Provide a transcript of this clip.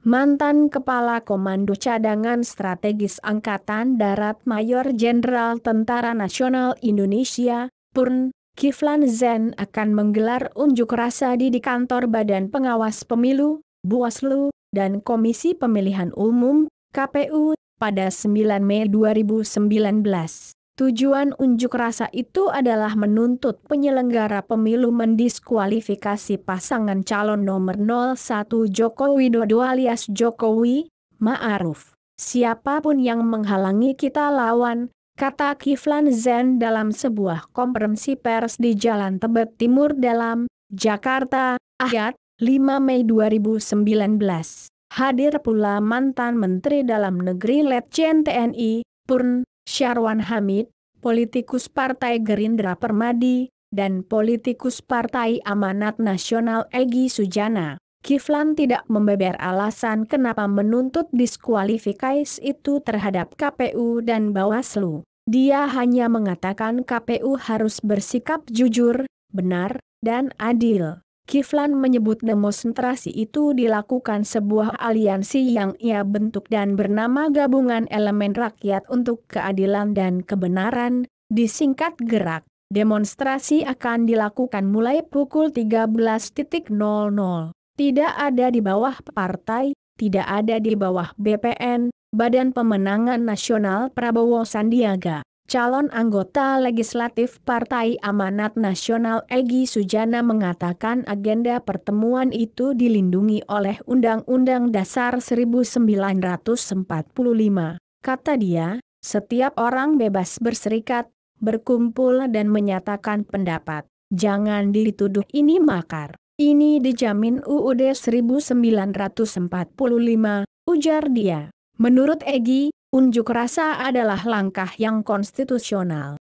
mantan Kepala Komando Cadangan Strategis Angkatan Darat Mayor Jenderal Tentara Nasional Indonesia, PURN, Kiflan Zen akan menggelar unjuk rasa di, di kantor Badan Pengawas Pemilu, Buaslu, dan Komisi Pemilihan Umum, KPU, pada 9 Mei 2019. Tujuan unjuk rasa itu adalah menuntut penyelenggara pemilu mendiskualifikasi pasangan calon nomor 01 Joko Widodo alias Jokowi, maruf Siapapun yang menghalangi kita lawan, kata Kiflan Zen dalam sebuah kompromsi pers di Jalan Tebet Timur dalam Jakarta, ayat 5 Mei 2019. Hadir pula mantan Menteri Dalam Negeri Letjen TNI, Purn, Syarwan Hamid, politikus Partai Gerindra Permadi, dan politikus Partai Amanat Nasional Egi Sujana. Kiflan tidak membeber alasan kenapa menuntut diskualifikasi itu terhadap KPU dan Bawaslu. Dia hanya mengatakan KPU harus bersikap jujur, benar, dan adil. Kiflan menyebut demonstrasi itu dilakukan sebuah aliansi yang ia bentuk dan bernama Gabungan Elemen Rakyat untuk Keadilan dan Kebenaran, disingkat gerak. Demonstrasi akan dilakukan mulai pukul 13.00. Tidak ada di bawah partai, tidak ada di bawah BPN, Badan Pemenangan Nasional Prabowo Sandiaga. Calon anggota legislatif Partai Amanat Nasional Egi Sujana mengatakan agenda pertemuan itu dilindungi oleh Undang-Undang Dasar 1945. Kata dia, setiap orang bebas berserikat, berkumpul dan menyatakan pendapat. Jangan dituduh ini makar. Ini dijamin UUD 1945, ujar dia. Menurut Egi, Unjuk rasa adalah langkah yang konstitusional.